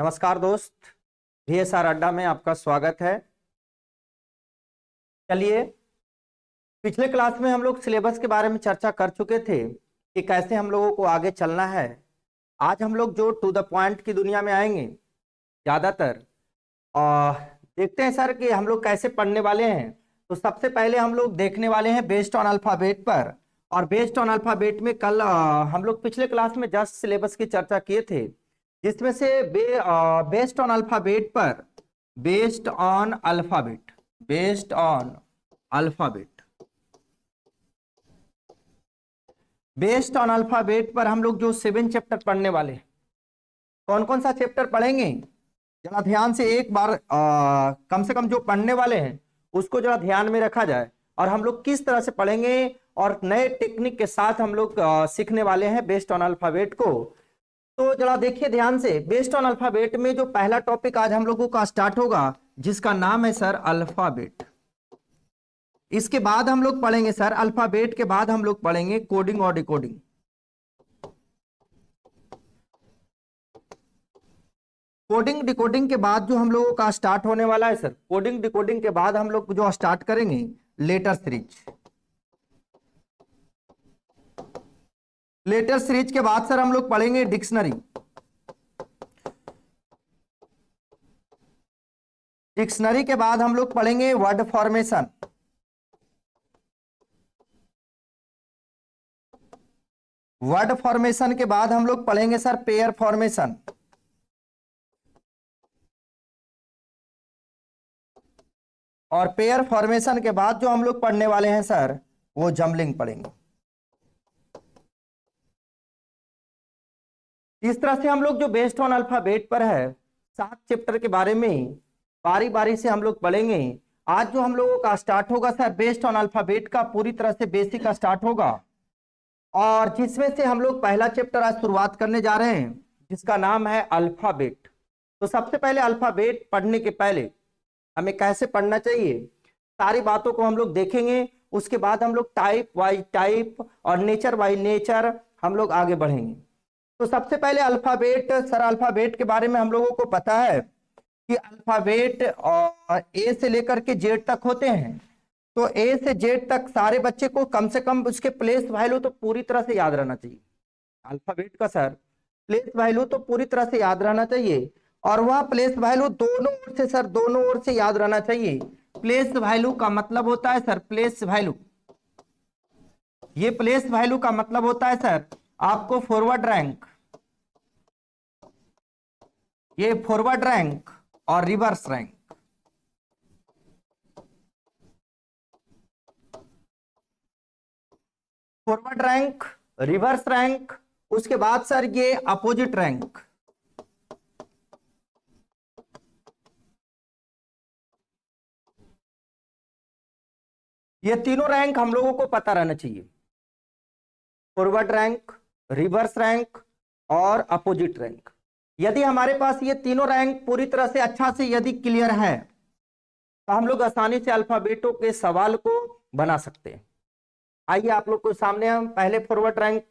नमस्कार दोस्त भी एस आर अड्डा में आपका स्वागत है चलिए पिछले क्लास में हम लोग सिलेबस के बारे में चर्चा कर चुके थे कि कैसे हम लोगों को आगे चलना है आज हम लोग जो टू द पॉइंट की दुनिया में आएंगे ज़्यादातर और देखते हैं सर कि हम लोग कैसे पढ़ने वाले हैं तो सबसे पहले हम लोग देखने वाले हैं बेस्ड ऑन अल्फ़ाबेट पर और बेस्ड ऑन अल्फ़ाबेट में कल आ, हम लोग पिछले क्लास में जस्ट सिलेबस की चर्चा किए थे जिसमें से बे, बेस्ड ऑन अल्फाबेट पर based on alphabet based on alphabet based on alphabet पर हम लोग जो सेवन चैप्टर पढ़ने वाले कौन कौन सा चैप्टर पढ़ेंगे जरा ध्यान से एक बार आ, कम से कम जो पढ़ने वाले हैं उसको जरा ध्यान में रखा जाए और हम लोग किस तरह से पढ़ेंगे और नए टेक्निक के साथ हम लोग सीखने वाले हैं बेस्ड ऑन अल्फाबेट को तो जरा देखिए ध्यान से बेस्ट ऑन अल्फाबेट में जो पहला टॉपिक आज हम लोगों का स्टार्ट होगा जिसका नाम है सर अल्फाबेट इसके बाद हम लोग पढ़ेंगे सर अल्फाबेट के बाद हम लोग पढ़ेंगे कोडिंग और डिकोडिंग कोडिंग डिकोडिंग के बाद जो हम लोगों का स्टार्ट होने वाला है सर कोडिंग डिकोडिंग के बाद हम लोग जो स्टार्ट करेंगे लेटर सीरीज लेटर सीरीज के बाद सर हम लोग पढ़ेंगे डिक्शनरी डिक्शनरी के बाद हम लोग पढ़ेंगे वर्ड फॉर्मेशन वर्ड फॉर्मेशन के बाद हम लोग पढ़ेंगे सर पेयर फॉर्मेशन और पेयर फॉर्मेशन के बाद जो हम लोग पढ़ने वाले हैं सर वो जम्बलिंग पढ़ेंगे इस तरह से हम लोग जो बेस्ड ऑन अल्फाबेट पर है सात चैप्टर के बारे में बारी बारी से हम लोग पढ़ेंगे आज जो हम लोगों का स्टार्ट होगा सर बेस्ड ऑन अल्फाबेट का पूरी तरह से बेसिक का स्टार्ट होगा और जिसमें से हम लोग पहला चैप्टर आज शुरुआत करने जा रहे हैं जिसका नाम है अल्फाबेट तो सबसे पहले अल्फाबेट पढ़ने के पहले हमें कैसे पढ़ना चाहिए सारी बातों को हम लोग देखेंगे उसके बाद हम लोग टाइप वाई टाइप और नेचर वाई नेचर हम लोग आगे बढ़ेंगे तो सबसे पहले अल्फाबेट सर अल्फाबेट के बारे में हम लोगों को पता है कि अल्फाबेट और ए से लेकर के जेड तक होते हैं तो ए से जेड तक सारे बच्चे को कम से कम उसके प्लेस वैल्यू तो पूरी तरह से याद रहना चाहिए अल्फाबेट का सर प्लेस वैल्यू तो पूरी तरह से याद रहना चाहिए और वह प्लेस वैल्यू दोनों ओर से सर दोनों ओर से याद रहना चाहिए प्लेस वैल्यू का मतलब होता है सर प्लेस वैल्यू ये प्लेस वैल्यू का मतलब होता है सर आपको फॉरवर्ड रैंक ये फॉरवर्ड रैंक और reverse rank forward rank reverse rank उसके बाद सर ये अपोजिट रैंक ये तीनों रैंक हम लोगों को पता रहना चाहिए फॉरवर्ड रैंक रिवर्स रैंक और अपोजिट रैंक यदि हमारे पास ये तीनों रैंक पूरी तरह से अच्छा से यदि क्लियर है तो हम लोग आसानी से अल्फाबेटों के सवाल को बना सकते हैं आइए आप लोग को सामने हम पहले फॉरवर्ड रैंक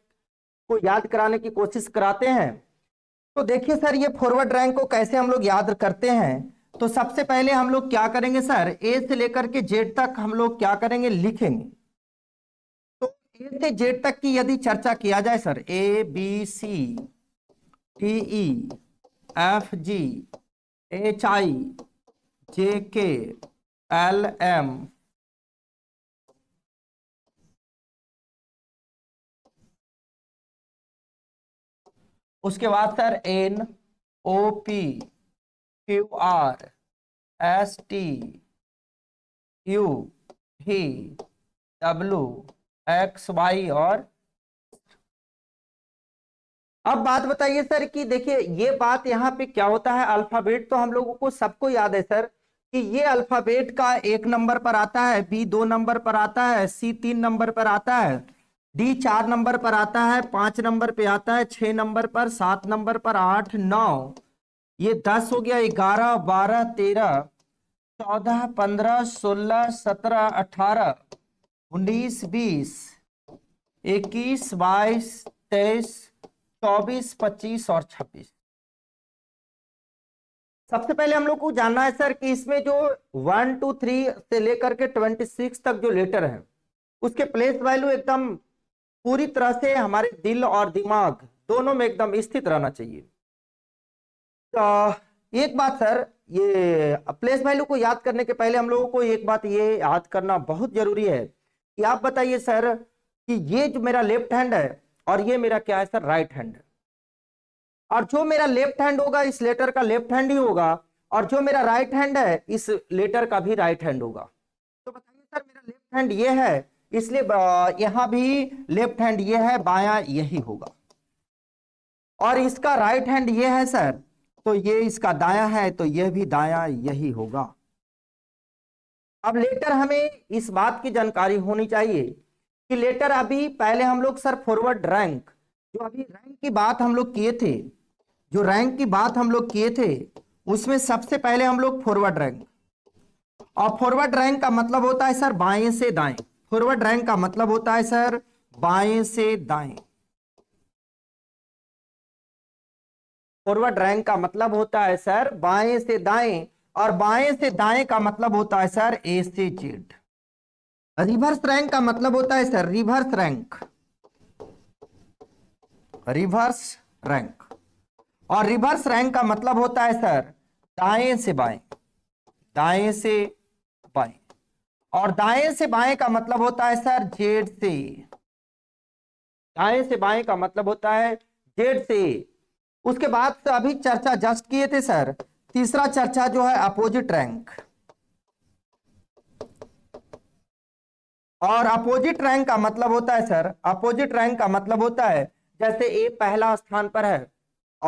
को याद कराने की कोशिश कराते हैं तो देखिए सर ये फॉरवर्ड रैंक को कैसे हम लोग याद करते हैं तो सबसे पहले हम लोग क्या करेंगे सर ए से लेकर के जेड तक हम लोग क्या करेंगे लिखेंगे ए से जेड तक की यदि चर्चा किया जाए sir A B C T E F G H I J K L M उसके बाद sir N O P Q R S T U ही डब्ल्यू एक्स वाई और अब बात बताइए सर कि देखिए ये बात यहाँ पे क्या होता है अल्फाबेट तो हम लोगों को सबको याद है सर कि ये अल्फाबेट का एक नंबर पर आता है बी दो नंबर पर आता है सी तीन नंबर पर आता है डी चार नंबर पर आता है पांच नंबर पे आता है छह नंबर पर सात नंबर पर आठ नौ ये दस हो गया ग्यारह बारह तेरह चौदह पंद्रह सोलह सत्रह अठारह उन्नीस बीस इक्कीस बाईस तेईस चौबीस पच्चीस और छब्बीस सबसे पहले हम लोग को जानना है सर कि इसमें जो वन टू थ्री से लेकर के ट्वेंटी सिक्स तक जो लेटर है उसके प्लेस वैल्यू एकदम पूरी तरह से हमारे दिल और दिमाग दोनों में एकदम स्थित रहना चाहिए तो एक बात सर ये प्लेस वैल्यू को याद करने के पहले हम लोगों को एक बात ये याद करना बहुत जरूरी है कि आप बताइए सर कि ये जो मेरा लेफ्ट हैंड है और ये मेरा क्या है सर राइट हैंड है और जो मेरा लेफ्ट हैंड होगा इस लेटर का लेफ्ट हैंड ही होगा और जो मेरा राइट हैंड है इस लेटर का भी राइट हैंड होगा तो बताइए सर मेरा लेफ्ट हैंड ये है इसलिए यहां भी लेफ्ट हैंड ये है बाया यही होगा और इसका राइट हैंड ये है सर तो ये इसका दाया है तो यह भी दाया यही होगा अब लेटर हमें इस बात की जानकारी होनी चाहिए कि लेटर अभी पहले हम लोग सर फॉरवर्ड रैंक जो अभी रैंक की बात हम लोग किए थे जो रैंक की बात हम लोग किए थे उसमें सबसे पहले हम लोग फॉरवर्ड रैंक और फॉरवर्ड रैंक का मतलब होता है सर बाएं से दाएं फॉरवर्ड रैंक का मतलब होता है सर बाएं से दाएं फॉरवर्ड रैंक का मतलब होता है सर बाएं से दाएं और बाएं से दाएं का मतलब होता है सर ए से जेड रिवर्स रैंक का मतलब होता है sir reverse rank reverse rank और रिवर्स रैंक का मतलब होता है सर दाएं से बाएं दाएं से बाएं और दाएं से बाएं का मतलब होता है सर जेड से दाएं से बाएं का मतलब होता है जेड से उसके बाद अभी चर्चा जस्ट किए थे सर तीसरा चर्चा जो है अपोजिट रैंक और अपोजिट रैंक का मतलब होता है सर अपोजिट रैंक का मतलब होता है जैसे ए पहला स्थान पर है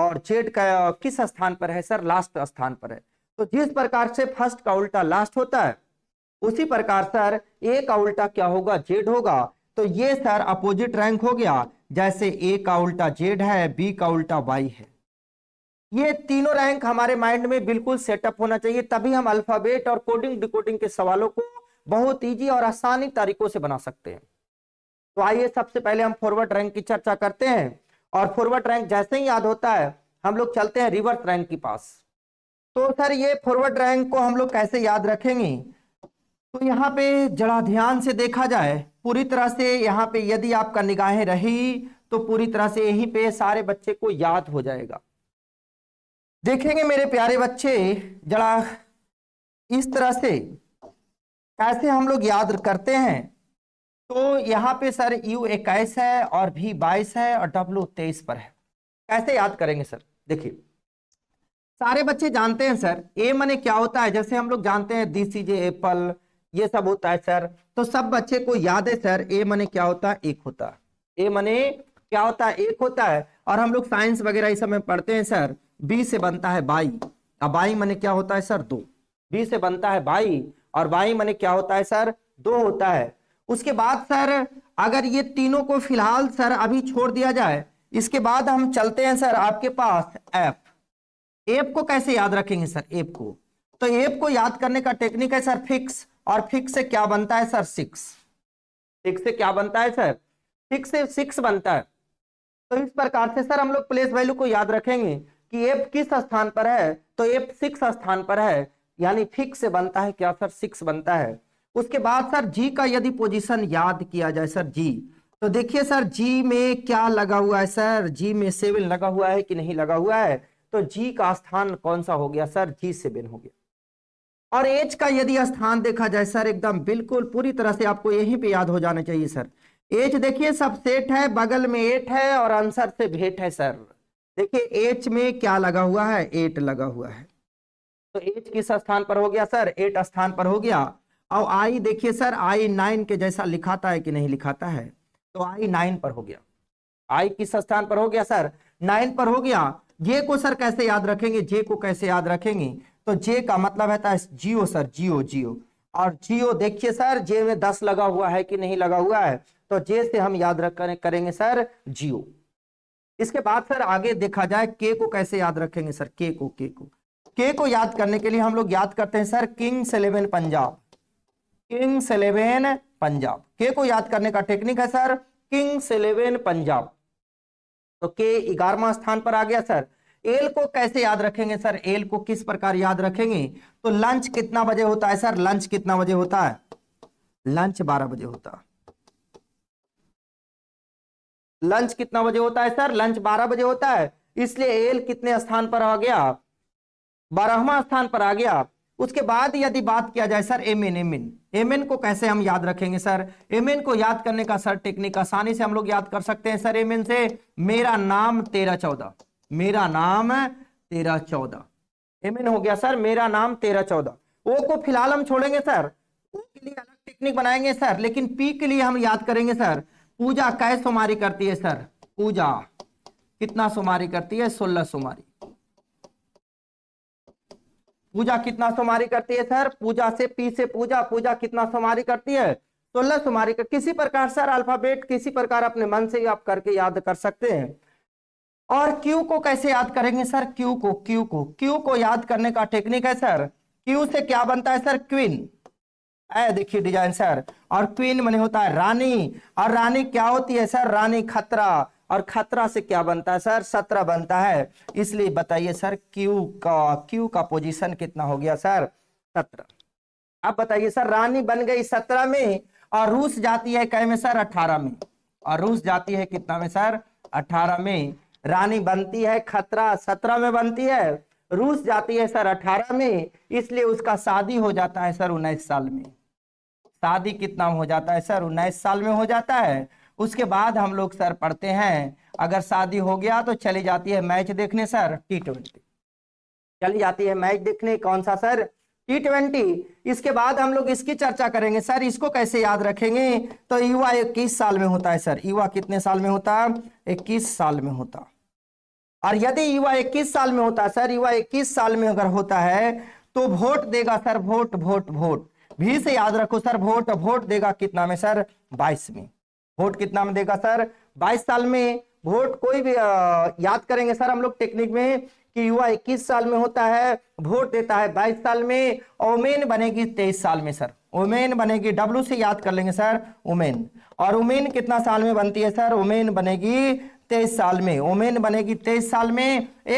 और जेड का किस स्थान पर है सर लास्ट स्थान पर है तो जिस प्रकार से फर्स्ट का उल्टा लास्ट होता है उसी प्रकार सर ए का उल्टा क्या होगा जेड होगा तो ये सर अपोजिट रैंक हो गया जैसे ए का उल्टा जेड है बी का उल्टा वाई है ये तीनों रैंक हमारे माइंड में बिल्कुल सेटअप होना चाहिए तभी हम अल्फाबेट और कोडिंग डिकोडिंग के सवालों को बहुत ईजी और आसानी तरीकों से बना सकते हैं तो आइए सबसे पहले हम फॉरवर्ड रैंक की चर्चा करते हैं और फॉरवर्ड रैंक जैसे ही याद होता है हम लोग चलते हैं रिवर्स रैंक के पास तो सर ये फॉरवर्ड रैंक को हम लोग कैसे याद रखेंगे तो यहाँ पे जरा ध्यान से देखा जाए पूरी तरह से यहाँ पे यदि आपका निगाहें रही तो पूरी तरह से यहीं पे सारे बच्चे को याद हो जाएगा देखेंगे मेरे प्यारे बच्चे जरा इस तरह से कैसे हम लोग याद करते हैं तो यहाँ पे सर यू इक्कीस है और भी बाईस है और डब्लू तेईस पर है कैसे याद करेंगे सर देखिए सारे बच्चे जानते हैं सर ए मने क्या होता है जैसे हम लोग जानते हैं दिस इज एप्पल ये सब होता है सर तो सब बच्चे को याद है सर ए मने क्या होता है एक होता है ए मने क्या होता है एक होता है और हम लोग साइंस वगैरह इस समय पढ़ते हैं सर बी से बनता है बाई अब बाई मैंने क्या होता है सर दो बी से बनता है बाई और बाई मैंने क्या होता है सर दो होता है उसके बाद सर अगर ये तीनों को फिलहाल सर अभी छोड़ दिया जाए इसके बाद हम चलते हैं सर आपके पास एफ एफ को कैसे याद रखेंगे सर एफ को तो एफ को याद करने का टेक्निक है सर फिक्स और फिक्स से क्या बनता है सर सिक्स सिक्स से क्या बनता है सर सिक्स से सिक्स बनता है तो इस प्रकार से सर हम लोग प्लेस वैल्यू को याद रखेंगे कि एफ किस स्थान पर है तो एफ सिक्स स्थान पर है यानी फिक्स से बनता है क्या सर सिक्स बनता है उसके बाद सर जी का यदि पोजीशन याद किया जाए सर जी तो देखिए सर जी में क्या लगा हुआ है सर जी में सेवन लगा हुआ है कि नहीं लगा हुआ है तो जी का स्थान कौन सा हो गया सर जी सेवन हो गया और एच का यदि स्थान देखा जाए सर एकदम बिल्कुल पूरी तरह से आपको यहीं पे याद हो जाना चाहिए सर एच देखिए सेट है बगल में एट है और आंसर से भेंट है सर देखिए एच में क्या लगा हुआ है एट लगा हुआ है तो एच किस स्थान पर हो गया सर एट स्थान पर हो गया और आई देखिए सर आई नाइन के जैसा लिखाता है कि नहीं लिखाता है तो आई नाइन पर हो गया आई किस स्थान पर हो गया सर नाइन पर हो गया जे को सर कैसे याद रखेंगे जे को कैसे याद रखेंगे तो जे का मतलब है जियो सर जियो जियो और जियो देखिए सर जे में दस लगा हुआ है कि नहीं लगा हुआ है तो जे से हम याद रख करेंगे सर जियो इसके बाद सर आगे देखा जाए के को कैसे याद रखेंगे सर के को के को के को याद करने के लिए हम लोग याद करते हैं sir Kings Eleven Punjab Kings Eleven Punjab के को याद करने का टेक्निक है सर किंग्स इलेवन पंजाब तो के ग्यारहवा स्थान पर आ गया सर एल को कैसे याद रखेंगे सर एल को किस प्रकार याद रखेंगे तो लंच कितना बजे होता है सर लंच कितना बजे होता है लंच बारह बजे होता है लंच कितना बजे होता है सर लंच बारह बजे होता है इसलिए एल कितने स्थान पर आ गया बारहवा स्थान पर आ गया उसके बाद यदि बात किया जाए sir M N M N M N को कैसे हम याद रखेंगे सर एम एन को याद करने का सर टेक्निक आसानी से हम लोग याद कर सकते हैं सर एम एन से मेरा नाम तेरह चौदह मेरा नाम तेरह चौदह एम एन हो गया सर मेरा नाम तेरह चौदह ओ को फिलहाल हम छोड़ेंगे सर ओ के लिए अलग टेक्निक बनाएंगे सर लेकिन पी के लिए हम याद करेंगे सर पूजा कै सोमारी करती है सर पूजा कितना सोमारी करती है सोलह सुमारी पूजा कितना सोमारी करती है सर पूजा से पी से पूजा पूजा कितना सोमारी करती है सोलह सुमारी कर किसी प्रकार सर अल्फाबेट किसी प्रकार अपने मन से ही आप करके याद कर सकते हैं और क्यू को कैसे याद करेंगे सर क्यू को क्यू को क्यू को याद करने का टेक्निक है सर क्यू से क्या बनता है सर क्वीन देखिए डिजाइन सर और क्वीन मैंने होता है रानी और रानी क्या होती है सर रानी खतरा और खतरा से क्या बनता है सर सत्रह बनता है इसलिए बताइए सर क्यू का क्यू का पोजीशन कितना हो गया सर सत्रह अब बताइए सर रानी बन गई सत्रह में और रूस जाती है कह में सर अठारह में और रूस जाती है कितना में सर अठारह में रानी बनती है खतरा सत्रह में बनती है रूस जाती है सर अठारह में इसलिए उसका शादी हो जाता है सर उन्नीस साल में शादी कितना हो जाता है सर उन्नीस साल में हो जाता है उसके बाद हम लोग सर पढ़ते हैं अगर शादी हो गया तो चली जाती है मैच देखने सर टी ट्वेंटी चली जाती है मैच देखने कौन सा सर टी ट्वेंटी इसके बाद हम लोग इसकी चर्चा करेंगे सर इसको कैसे याद रखेंगे तो युवा इक्कीस साल में होता है सर युवा कितने साल में होता है इक्कीस साल में होता और यदि युवा इक्कीस साल में होता है सर युवा इक्कीस साल में अगर होता है तो वोट देगा सर वोट वोट वोट भी से याद रखो सर वोट वोट देगा कितना में सर बाईस में वोट कितना में देगा सर बाईस साल में वोट कोई भी आ, याद करेंगे सर हम लोग टेक्निक में कि युवा इक्कीस साल में होता है वोट देता है बाईस साल में ओमेन बनेगी तेईस साल में सर ओमेन बनेगी डब्ल्यू से याद कर लेंगे सर ओमेन और उमेन कितना साल में बनती है सर उमेन बनेगी तेईस साल में ओमेन बनेगी तेईस साल में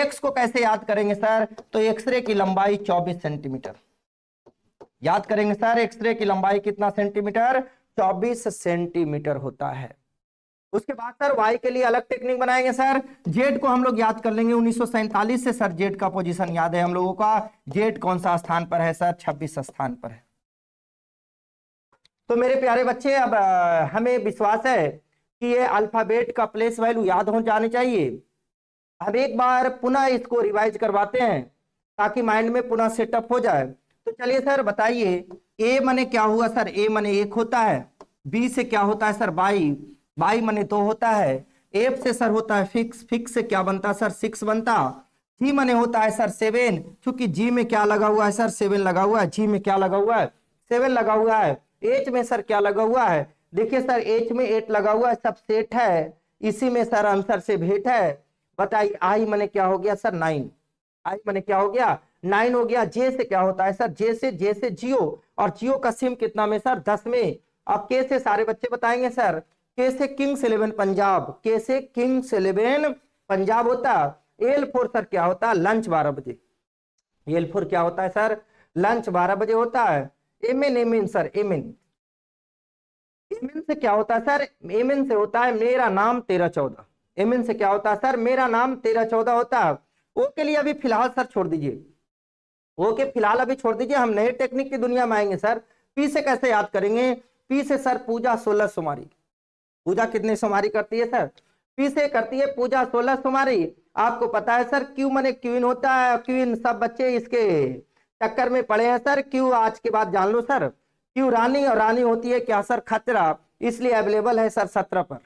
एक्स को कैसे याद करेंगे सर तो एक्सरे की लंबाई चौबीस सेंटीमीटर याद करेंगे सर एक्सरे की लंबाई कितना सेंटीमीटर 24 सेंटीमीटर होता है उसके बाद सर वाई के लिए अलग टेक्निक बनाएंगे सर जेड को हम लोग याद कर लेंगे उन्नीस से सर जेड का पोजिशन याद है हम लोगों का जेड कौन सा स्थान पर है सर छब्बीस स्थान पर है तो मेरे प्यारे बच्चे अब हमें विश्वास है कि ये अल्फाबेट का प्लेस वैल्यू याद हो जाने चाहिए हम एक बार पुनः इसको रिवाइज करवाते हैं ताकि माइंड में पुनः सेटअप हो जाए तो चलिए सर बताइए ए मने क्या हुआ सर ए मने एक होता है बी से क्या होता है सर बाई बाई मने दो होता है एफ से सर होता है फिक्स फिक्स से क्या बनता सर सिक्स बनता जी मने होता है सर सेवन क्योंकि जी में क्या लगा हुआ है सर सेवन लगा हुआ है जी में क्या लगा हुआ है सेवन लगा हुआ है एच में सर क्या लगा हुआ है देखिए सर एच में एट लगा हुआ है सब सेट है इसी में सर आंसर से भेंट है बताइए आई मने क्या हो गया सर नाइन आई मने क्या हो गया नाइन हो गया जे से क्या होता है सर जे से जे से जियो और जियो का सिम कितना में सर दस में और के से सारे बच्चे बताएंगे सर के से किंग्स इलेवन पंजाब के से किंग्स इलेवन पंजाब होता एल फोर सर क्या होता लंच बारह बजे एल फोर क्या होता है सर लंच बारह बजे होता है एमिन एमिन सर एमिन एमिन से क्या होता है सर एमिन से होता है मेरा नाम तेरह चौदह एमिन से क्या होता है सर मेरा नाम तेरह चौदह होता है वो के लिए अभी फिलहाल सर छोड़ दीजिए ओके फिलहाल अभी छोड़ दीजिए हम नए टेक्निक की दुनिया में आएंगे सर पी से कैसे याद करेंगे पी से सर पूजा सोलह सुमारी पूजा कितने सुमारी करती है सर पी से करती है पूजा सोलह सुमारी आपको पता है सर क्यू मैंने क्यून होता है क्यून सब बच्चे इसके चक्कर में पड़े हैं सर क्यू आज के बाद जान लो सर क्यू रानी और रानी होती है क्या सर खतरा इसलिए अवेलेबल है सर सत्रह पर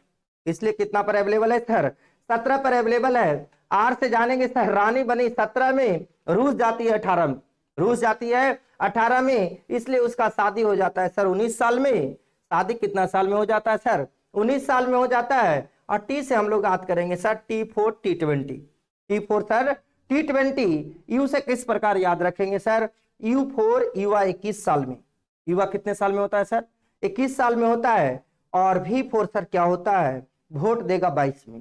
इसलिए कितना पर अवेलेबल है सर सत्रह पर अवेलेबल है आर से जानेंगे सर रानी बनी सत्रह में रूस जाती है अठारह में रूस जाती है अठारह में इसलिए उसका शादी हो जाता है सर उन्नीस साल में शादी कितना साल में हो जाता है सर उन्नीस साल में हो जाता है और टी से हम लोग बात करेंगे sir T four T twenty T four sir T twenty U से किस प्रकार याद रखेंगे सर यू फोर युवा इक्कीस साल में युवा कितने साल में होता है सर इक्कीस साल में होता है और भी फोर सर क्या होता है वोट देगा बाईस में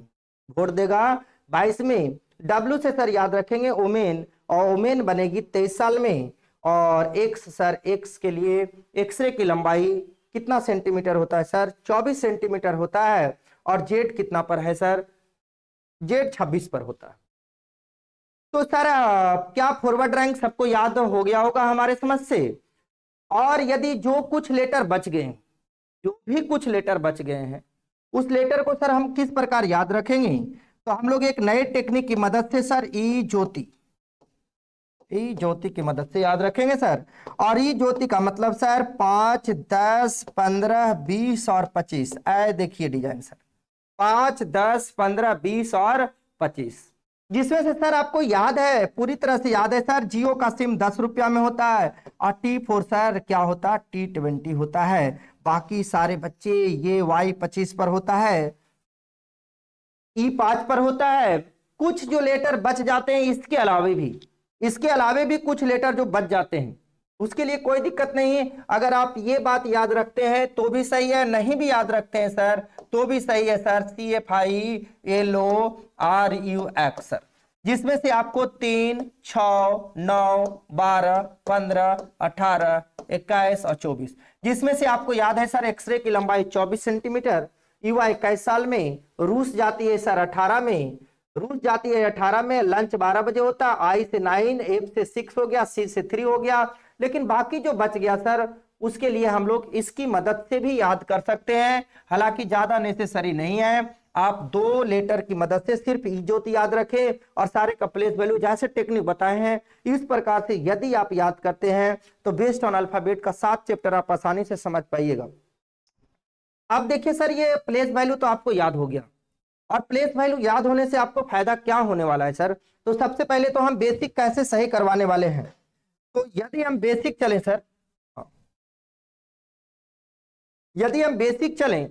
वोट देगा बाईस में डब्ल्यू से सर याद रखेंगे ओमेन और वोमेन बनेगी तेईस साल में और एक्स सर एक्स के लिए एक्सरे की लंबाई कितना सेंटीमीटर होता है सर 24 सेंटीमीटर होता है और जेड कितना पर है सर जेड 26 पर होता है तो सर क्या फॉरवर्ड रैंक सबको याद हो गया होगा हमारे समझ से और यदि जो कुछ लेटर बच गए जो भी कुछ लेटर बच गए हैं उस लेटर को सर हम किस प्रकार याद रखेंगे तो हम लोग एक नए टेक्निक की मदद से सर ई ज्योति ई ज्योति की मदद से याद रखेंगे सर और ई ज्योति का मतलब सर पांच दस पंद्रह बीस और पच्चीस आए देखिए डिजाइन सर पांच दस पंद्रह बीस और पच्चीस जिसमें से सर आपको याद है पूरी तरह से याद है सर जियो का सिम दस रुपया में होता है और टी फोर सर क्या होता है टी ट्वेंटी होता है बाकी सारे बच्चे ये वाई पच्चीस पर होता है ई पांच पर होता है कुछ जो लेटर बच जाते हैं इसके अलावा भी इसके अलावे भी कुछ लेटर जो बच जाते हैं उसके लिए कोई दिक्कत नहीं है अगर आप ये बात याद रखते हैं तो भी सही है नहीं भी याद रखते हैं सर तो भी सही है sir C F I L O R U X sir जिसमें से आपको तीन छ नौ बारह पंद्रह अठारह इक्कीस और चौबीस जिसमें से आपको याद है सर एक्सरे की लंबाई चौबीस सेंटीमीटर युवा इक्कीस साल में रूस जाती है सर अठारह में रूस जाती है अठारह में लंच बारह बजे होता आई से नाइन एफ से सिक्स हो गया सी से थ्री हो गया लेकिन बाकी जो बच गया सर उसके लिए हम लोग इसकी मदद से भी याद कर सकते हैं हालांकि ज्यादा नेसेसरी नहीं है आप दो लेटर की मदद से सिर्फ इजोत याद रखें और सारे का प्लेस वैल्यू जैसे टेक्निक बताए हैं इस प्रकार से यदि आप याद करते हैं तो बेस्ट ऑन अल्फाबेट का सात चैप्टर आप आसानी से समझ पाइएगा अब देखिए सर ये प्लेस वैल्यू तो आपको याद हो गया और प्लेस वैल्यू याद होने से आपको फायदा क्या होने वाला है सर तो सबसे पहले तो हम बेसिक कैसे सही करवाने वाले हैं तो यदि हम बेसिक चलें सर यदि हम बेसिक चलें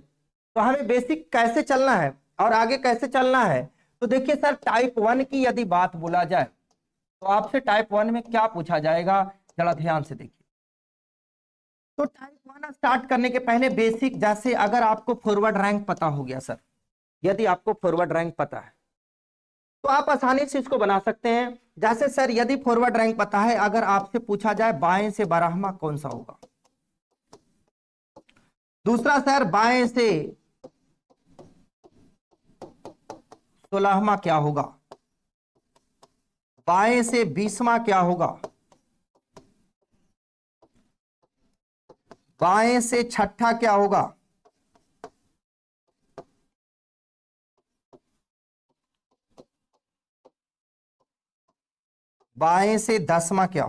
तो हमें बेसिक कैसे चलना है और आगे कैसे चलना है तो देखिए सर टाइप वन की यदि बात बोला जाए तो आपसे टाइप वन में क्या पूछा जाएगा जरा ध्यान से देखिए तो टाइप वन स्टार्ट करने के पहले बेसिक जैसे अगर आपको फॉरवर्ड रैंक पता हो गया सर यदि आपको फॉरवर्ड रैंक पता है तो आप आसानी से इसको बना सकते हैं जैसे सर यदि फॉरवर्ड रैंक पता है अगर आपसे पूछा जाए बाएं से बारहवा कौन सा होगा दूसरा सर बाएं से सोलहवा क्या होगा बाएं से बीसवा क्या होगा बाएं से छठा क्या होगा बाएं से दसवा क्या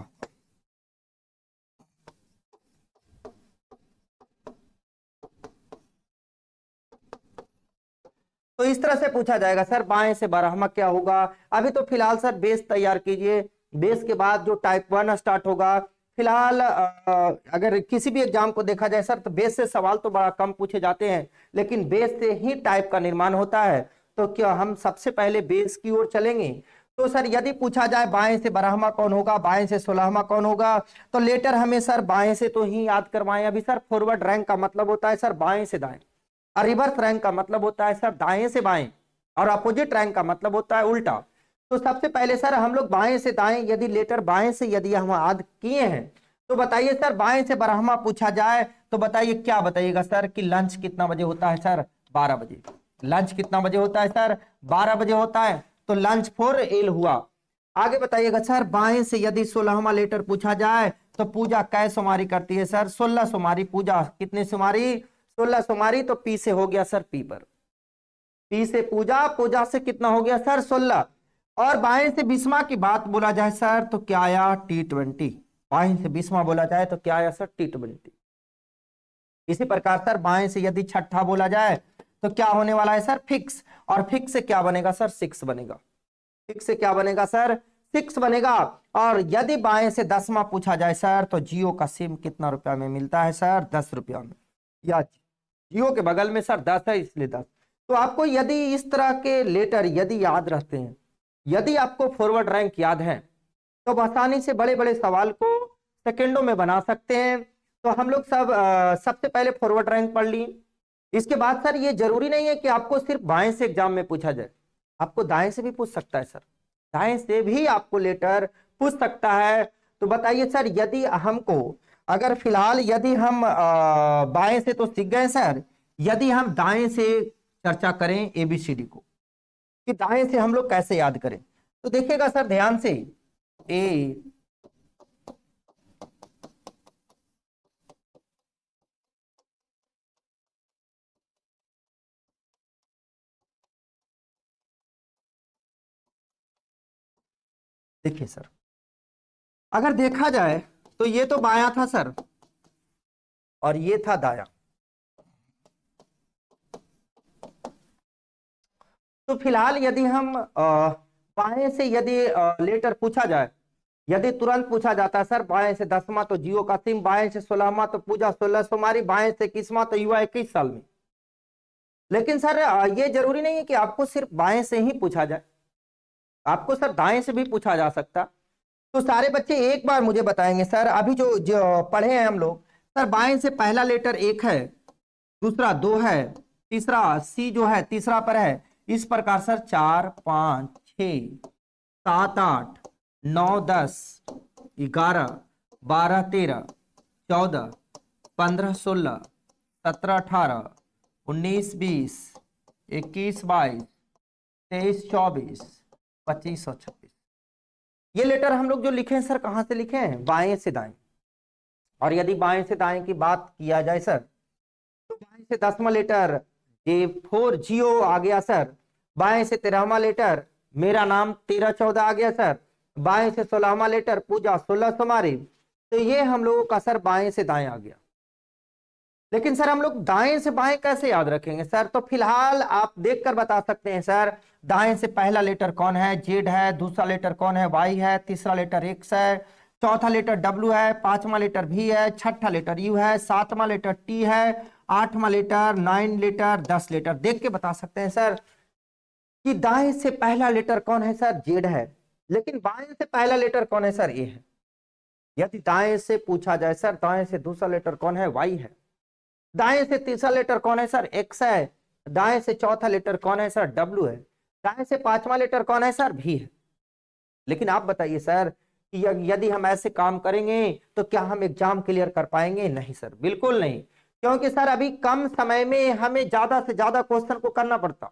तो इस तरह से पूछा जाएगा सर बाएं से बारहवा क्या होगा अभी तो फिलहाल सर बेस तैयार कीजिए बेस के बाद जो टाइप वन स्टार्ट होगा फिलहाल अगर किसी भी एग्जाम को देखा जाए सर तो बेस से सवाल तो बड़ा कम पूछे जाते हैं लेकिन बेस से ही टाइप का निर्माण होता है तो क्या हम सबसे पहले बेस की ओर चलेंगे तो सर यदि पूछा जाए बाएं से बारहवा कौन होगा बाएं से सोलहवा कौन होगा तो लेटर हमें सर बाएं से तो ही याद करवाएं अभी सर फॉरवर्ड रैंक का मतलब होता है सर बाएं से दाएं और रिवर्स रैंक का मतलब होता है सर दाएं से बाएं और अपोजिट रैंक का मतलब होता है उल्टा तो सबसे पहले सर हम लोग बाएं से दाएं यदि लेटर बाएं से यदि हम याद किए हैं तो बताइए सर बाएं से बारहवा पूछा जाए तो बताइए क्या बताइएगा सर कि लंच कितना बजे होता है सर बारह बजे लंच कितना बजे होता है सर बारह बजे होता है तो लंच फॉर एल हुआ आगे बताइएगा सर बाएं से यदि सोलहवा लेटर पूछा जाए तो पूजा कै सुमारी करती है सर सोलह सुमारी पूजा कितने सुमारी सोलह सुमारी तो पी से हो गया सर पी पर पी से पूजा पूजा से कितना हो गया सर सोलह और बाएं से बीसवा की बात बोला जाए सर तो क्या आया टी ट्वेंटी बाएं से बीसवा बोला जाए तो क्या आया सर टी ट्वेंटी इसी प्रकार सर बाएं से यदि छठा बोला जाए तो क्या होने वाला है सर फिक्स और फिक्स से क्या बनेगा सर सिक्स बनेगा फिक्स से क्या बनेगा सर सिक्स बनेगा और यदि बाएं से दसवा पूछा जाए सर तो जियो का सिम कितना रुपया में मिलता है सर दस रुपया में या जियो के बगल में सर दस है इसलिए दस तो आपको यदि इस तरह के लेटर यदि याद रहते हैं यदि आपको फॉरवर्ड रैंक याद है तो आसानी से बड़े बड़े सवाल को सेकेंडों में बना सकते हैं तो हम लोग सब सबसे पहले फॉरवर्ड रैंक पढ़ ली इसके बाद सर ये जरूरी नहीं है कि आपको सिर्फ बाएं से एग्जाम में पूछा जाए आपको दाएं से भी पूछ सकता है सर दाएं से भी आपको लेटर पूछ सकता है तो बताइए सर यदि हमको अगर फिलहाल यदि हम बाएं से तो सीख गए सर यदि हम दाएं से चर्चा करें एबीसीडी को कि दाएं से हम लोग कैसे याद करें तो देखिएगा सर ध्यान से ए देखिए सर अगर देखा जाए तो ये तो बाया था सर और ये था दाया तो फिलहाल यदि हम बाएं से यदि लेटर पूछा जाए यदि तुरंत पूछा जाता है सर बाएं से दसवा तो जियो का सिम बाएं से सोलहवा तो पूजा सोलह सोमारी बाएं से इक्कीसवा तो युवा इक्कीस साल में लेकिन सर ये जरूरी नहीं है कि आपको सिर्फ बाएं से ही पूछा जाए आपको सर दाएं से भी पूछा जा सकता तो सारे बच्चे एक बार मुझे बताएंगे सर अभी जो, जो पढ़े हैं हम लोग सर बाएं से पहला लेटर एक है दूसरा दो है तीसरा सी जो है तीसरा पर है इस प्रकार सर चार पाँच छ सात आठ नौ दस ग्यारह बारह तेरह चौदह पंद्रह सोलह सत्रह अठारह उन्नीस बीस इक्कीस बाईस तेईस चौबीस पच्चीस सौ छब्बीस ये लेटर हम लोग जो लिखे हैं सर कहां से लिखे हैं बाएं से दाएं और यदि बाएं से दाएं की बात किया जाए सर तो बाएं से दसवा लेटर जे फोर जीओ आ गया सर बाएं से तेरहवा लेटर मेरा नाम तेरह चौदह आ गया सर बाएं से सोलहवा लेटर पूजा सोलह सोमारी तो ये हम लोगों का सर बाएं से दाएं आ गया लेकिन सर हम लोग दाएं से बाएं कैसे याद रखेंगे सर तो फिलहाल आप देखकर बता सकते हैं सर दाएं से पहला लेटर कौन है जेड है दूसरा लेटर कौन है वाई है तीसरा लेटर एक्स है चौथा लेटर डब्ल्यू है पांचवा लेटर भी है छठा लेटर यू है सातवा लेटर टी है आठवा लेटर नाइन लेटर दस लेटर देख के बता सकते हैं सर कि दाएं से पहला लेटर कौन है सर जेड है लेकिन बाएं से पहला लेटर कौन है सर ए है यदि दाएं से पूछा जाए सर दाएं से दूसरा लेटर कौन है वाई है दाएं से तीसरा लेटर कौन है सर एक्स है दाएं से चौथा लेटर कौन है सर डब्ल्यू है दाएं से पांचवा लेटर कौन है सर भी है लेकिन आप बताइए सर कि यदि हम ऐसे काम करेंगे तो क्या हम एग्जाम क्लियर कर पाएंगे नहीं सर बिल्कुल नहीं क्योंकि सर अभी कम समय में हमें ज्यादा से ज्यादा क्वेश्चन को करना पड़ता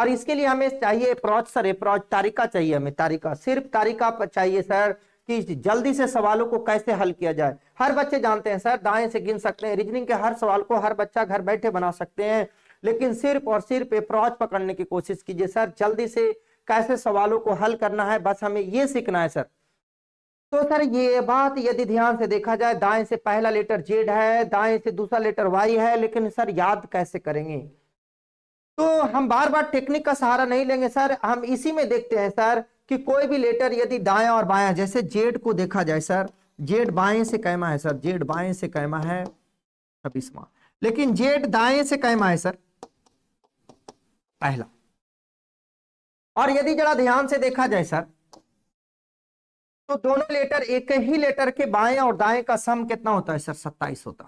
और इसके लिए हमें चाहिए अप्रोच सर अप्रोच तारीखा चाहिए हमें तारीखा सिर्फ तारीखा चाहिए सर कि जल्दी से सवालों को कैसे हल किया जाए हर बच्चे जानते हैं सर दाएं से गिन सकते हैं रीजनिंग के हर सवाल को हर बच्चा घर बैठे बना सकते हैं लेकिन सिर्फ और सिर्फ अप्रोच पकड़ने की कोशिश कीजिए सर जल्दी से कैसे सवालों को हल करना है बस हमें ये सीखना है सर तो सर ये बात यदि ध्यान से देखा जाए दाएं से पहला लेटर जेड है दाएं से दूसरा लेटर वाई है लेकिन सर याद कैसे करेंगे तो हम बार बार टेक्निक का सहारा नहीं लेंगे सर हम इसी में देखते हैं सर कि कोई भी लेटर यदि दाएं और बाया जैसे जेड को देखा जाए सर जेड बाएं से कैमा है सर जेड बाएं से कैमा है छब्बीसवा लेकिन जेड दाएं से कैमा है सर पहला और यदि जरा ध्यान से देखा जाए सर तो दोनों लेटर एक ही लेटर के बाएं और दाएं का सम कितना होता है सर सत्ताईस होता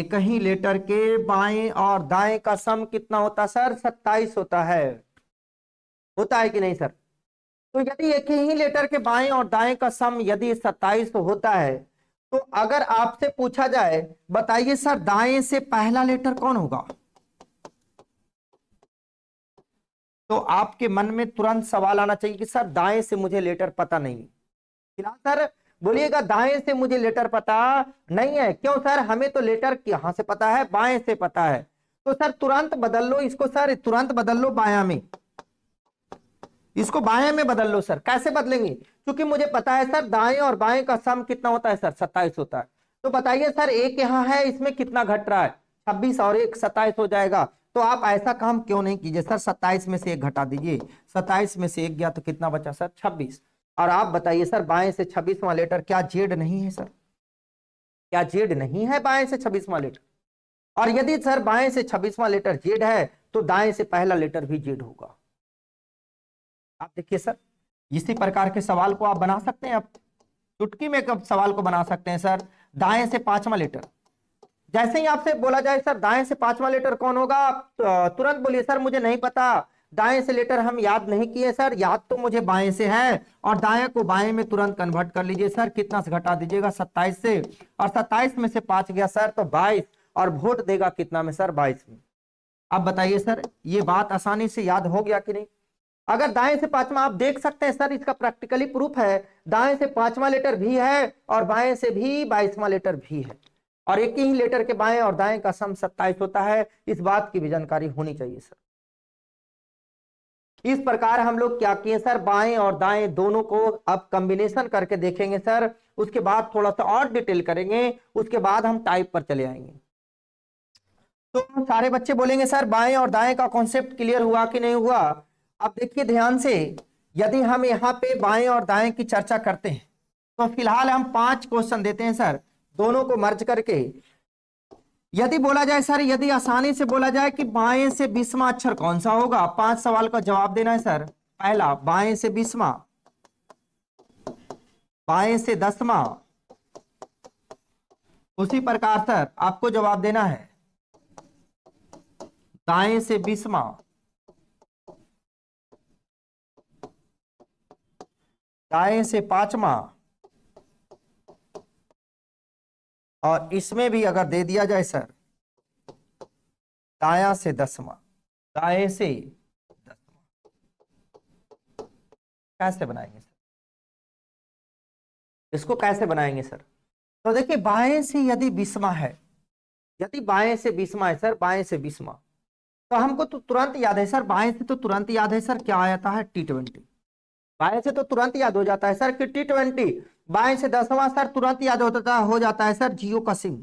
एक ही लेटर के बाएं और दाएं का सम कितना होता सर सत्ताईस होता है होता है कि नहीं सर तो यदि एक ही लेटर के बाएं और दाएं का सम यदि सत्ताईस तो होता है तो अगर आपसे पूछा जाए बताइए सर दाएं से पहला लेटर कौन होगा तो आपके मन में तुरंत सवाल आना चाहिए कि सर दाएं से मुझे लेटर पता नहीं फिलहाल सर बोलिएगा दाएं से मुझे लेटर पता नहीं है क्यों सर हमें तो लेटर यहां से पता है बाएं से पता है तो सर तुरंत बदल लो इसको सर तुरंत बदल लो बाया में इसको बाएं में बदल लो सर कैसे बदलेंगे क्योंकि मुझे पता है सर दाएं और बाएं का सम कितना होता है सर सत्ताईस होता है तो बताइए सर एक यहाँ है इसमें कितना घट रहा है छब्बीस और एक सत्ताईस हो जाएगा तो आप ऐसा काम क्यों नहीं कीजिए सर सत्ताईस में से एक घटा दीजिए सत्ताईस में से एक गया तो कितना बचा सर छब्बीस और आप बताइए सर बाएं से छब्बीसवां लेटर क्या जेड नहीं है सर क्या जेड नहीं है बाएं से छब्बीसवां लेटर और यदि सर बाएं से छब्बीसवां लेटर जेड है तो दाएं से पहला लेटर भी जेड होगा आप देखिए सर इसी प्रकार के सवाल को आप बना सकते हैं आप चुटकी में सवाल को बना सकते हैं सर दाएं से पांचवा लेटर जैसे ही आपसे बोला जाए सर दाएं से पांचवा लेटर कौन होगा आप तो, तुरंत बोलिए सर मुझे नहीं पता दाएं से लेटर हम याद नहीं किए सर याद तो मुझे बाएं से है और दाएं को बाएं में तुरंत कन्वर्ट कर लीजिए सर कितना से घटा दीजिएगा सत्ताईस से और सत्ताईस में से पांच गया सर तो बाईस और वोट देगा कितना में सर बाईस में अब बताइए सर ये बात आसानी से याद हो गया कि नहीं अगर दाएं से पांचवा आप देख सकते हैं सर इसका प्रैक्टिकली प्रूफ है दाएं से पांचवा लेटर भी है और बाएं से भी बाईसवा लेटर भी है और एक ही लेटर के बाएं और दाएं का सम सत्ताईस होता है इस बात की भी जानकारी होनी चाहिए सर इस प्रकार हम लोग क्या किए सर बाएं और दाएं दोनों को अब कॉम्बिनेशन करके देखेंगे सर उसके बाद थोड़ा सा और डिटेल करेंगे उसके बाद हम टाइप पर चले आएंगे तो सारे बच्चे बोलेंगे सर बाएं और दाएं का कॉन्सेप्ट क्लियर हुआ कि नहीं हुआ अब देखिए ध्यान से यदि हम यहाँ पे बाएं और दाएं की चर्चा करते हैं तो फिलहाल हम पांच क्वेश्चन देते हैं सर दोनों को मर्ज करके यदि बोला जाए सर यदि आसानी से बोला जाए कि बाएं से बीसवा अक्षर कौन सा होगा पांच सवाल का जवाब देना है सर पहला बाएं से बीसवा बाएं से दसवा उसी प्रकार सर आपको जवाब देना है दाएं से बीसवा दाएं से पांचवा और इसमें भी अगर दे दिया जाए सर दाया से दसवा दाए से दसवा कैसे बनाएंगे सर इसको कैसे बनाएंगे सर तो देखिए बाएं से यदि बीसवा है यदि बाएं से बीसवा है सर बाएं से बीसवा तो हमको तो तुरंत याद है सर बाएं से तो तुरंत याद है सर क्या आ जाता है टी ट्वेंटी बाएं से तो तुरंत याद हो जाता है सर कि टी ट्वेंटी बाएं से दसवां सर तुरंत याद होता था हो जाता है सर जियो का सिम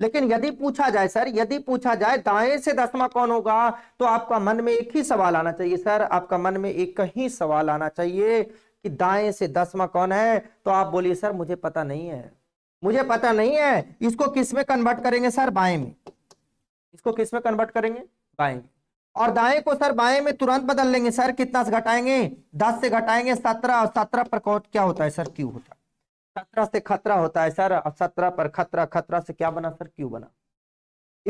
लेकिन यदि पूछा जाए सर यदि पूछा जाए दाएं से दसवां कौन होगा तो आपका मन में एक ही सवाल आना चाहिए सर आपका मन में एक ही सवाल आना चाहिए कि दाएं से दसवां कौन है तो आप बोलिए सर मुझे पता नहीं है मुझे पता नहीं है इसको किस में कन्वर्ट करेंगे सर बाएं में इसको किस में कन्वर्ट करेंगे बाएं में और दाएं को सर बाएं में तुरंत बदल लेंगे सर कितना से घटाएंगे दस से घटाएंगे सत्रह और सत्रह पर क्या होता है सर क्यू होता है सत्रह से खतरा होता है सर और सत्रह पर खतरा खतरा से क्या बना सर क्यू बना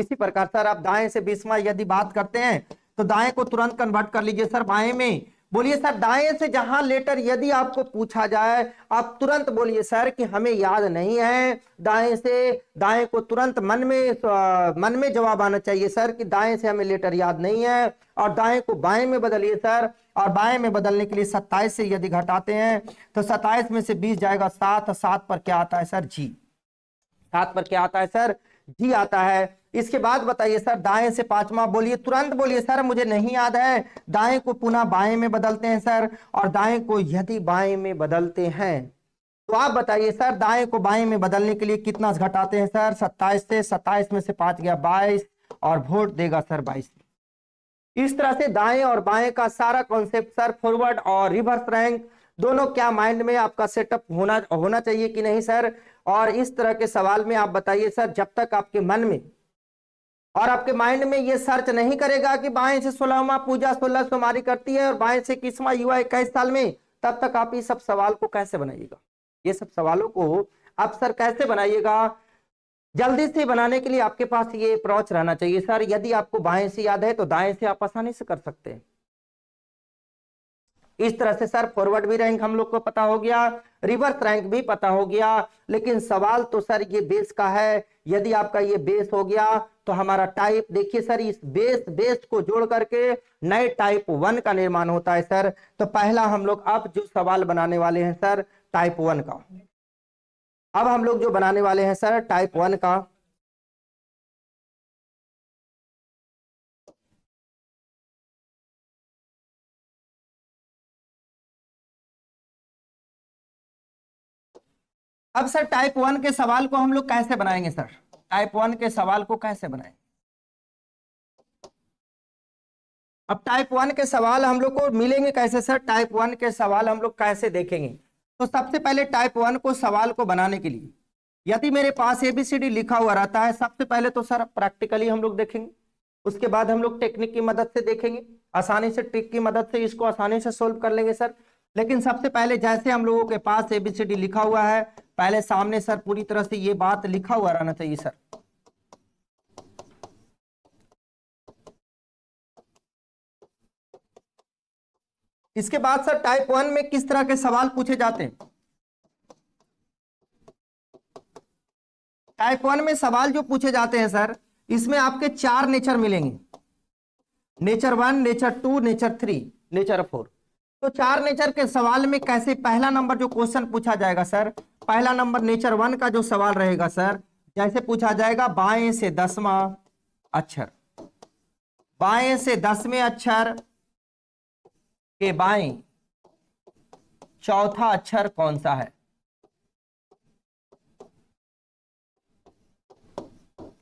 इसी प्रकार सर आप दाएं से बीसवा यदि बात करते हैं तो दाएं को तुरंत कन्वर्ट कर लीजिए सर बाएं में बोलिए सर दाएं से जहां लेटर यदि आपको पूछा जाए आप तुरंत बोलिए सर कि हमें याद नहीं है दाएं से दाएं को तुरंत मन में मन में जवाब आना चाहिए सर कि दाएं से हमें लेटर याद नहीं है और दाएं को बाएं में बदलिए सर और बाएं में बदलने के लिए सत्ताईस से यदि घटाते हैं तो सत्ताईस में से बीस जाएगा सात सात पर क्या आता है सर जी सात पर क्या आता है सर भी आता है इसके बाद बताइए सर दाएं से पांचवा बोलिए तुरंत बोलिए सर मुझे नहीं याद है दाएं को पुनः बाएं में बदलते हैं सर और दाएं को यदि बाएं में बदलते हैं तो आप बताइए सर दाएं को बाएं में बदलने के लिए कितना घटाते हैं सर सत्ताईस से सत्ताईस में से पांच गया बाईस और वोट देगा सर बाईस इस तरह से दाएं और बाएं का सारा कॉन्सेप्ट सर फॉरवर्ड और रिवर्स रैंक दोनों क्या माइंड में आपका सेटअप होना होना चाहिए कि नहीं सर और इस तरह के सवाल में आप बताइए सर जब तक आपके मन में और आपके माइंड में ये सर्च नहीं करेगा कि बाएं से सोलहवा पूजा सोलह सोमारी करती है और बाएं से किसवा युवा इक्कीस साल में तब तक आप ये सब सवाल को कैसे बनाइएगा ये सब सवालों को आप सर कैसे बनाइएगा जल्दी से बनाने के लिए आपके पास ये अप्रोच रहना चाहिए सर यदि आपको बाएं से याद है तो दाएं से आप आसानी से कर सकते हैं इस तरह से सर फॉरवर्ड भी रैंक हम लोग को पता हो गया रिवर्स रैंक भी पता हो गया लेकिन सवाल तो सर ये बेस का है यदि आपका ये बेस हो गया तो हमारा टाइप देखिए सर इस बेस बेस को जोड़ करके नए टाइप वन का निर्माण होता है सर तो पहला हम लोग अब जो सवाल बनाने वाले हैं सर टाइप वन का अब हम लोग जो बनाने वाले हैं सर टाइप वन का अब सर टाइप वन के सवाल को हम लोग कैसे बनाएंगे सर टाइप वन के सवाल को कैसे बनाएंगे अब टाइप वन के सवाल हम लोग को मिलेंगे कैसे सर टाइप वन के सवाल हम लोग कैसे देखेंगे तो सबसे पहले टाइप वन को सवाल को बनाने के लिए यदि मेरे पास एबीसीडी लिखा हुआ रहता है सबसे पहले तो सर प्रैक्टिकली हम लोग देखेंगे उसके बाद हम लोग टेक्निक की मदद से देखेंगे आसानी से ट्रिक की मदद से इसको आसानी से सोल्व कर लेंगे सर लेकिन सबसे पहले जैसे हम लोगों के पास एबीसीडी लिखा हुआ है पहले सामने सर पूरी तरह से ये बात लिखा हुआ रहना चाहिए सर इसके बाद सर टाइप वन में किस तरह के सवाल पूछे जाते हैं टाइप वन में सवाल जो पूछे जाते हैं सर इसमें आपके चार नेचर मिलेंगे nature one nature two nature three nature four तो चार नेचर के सवाल में कैसे पहला नंबर जो क्वेश्चन पूछा जाएगा सर पहला नंबर नेचर वन का जो सवाल रहेगा सर जैसे पूछा जाएगा बाएं से दसवा अक्षर बाएं से दसवें अक्षर के बाएं चौथा अक्षर कौन सा है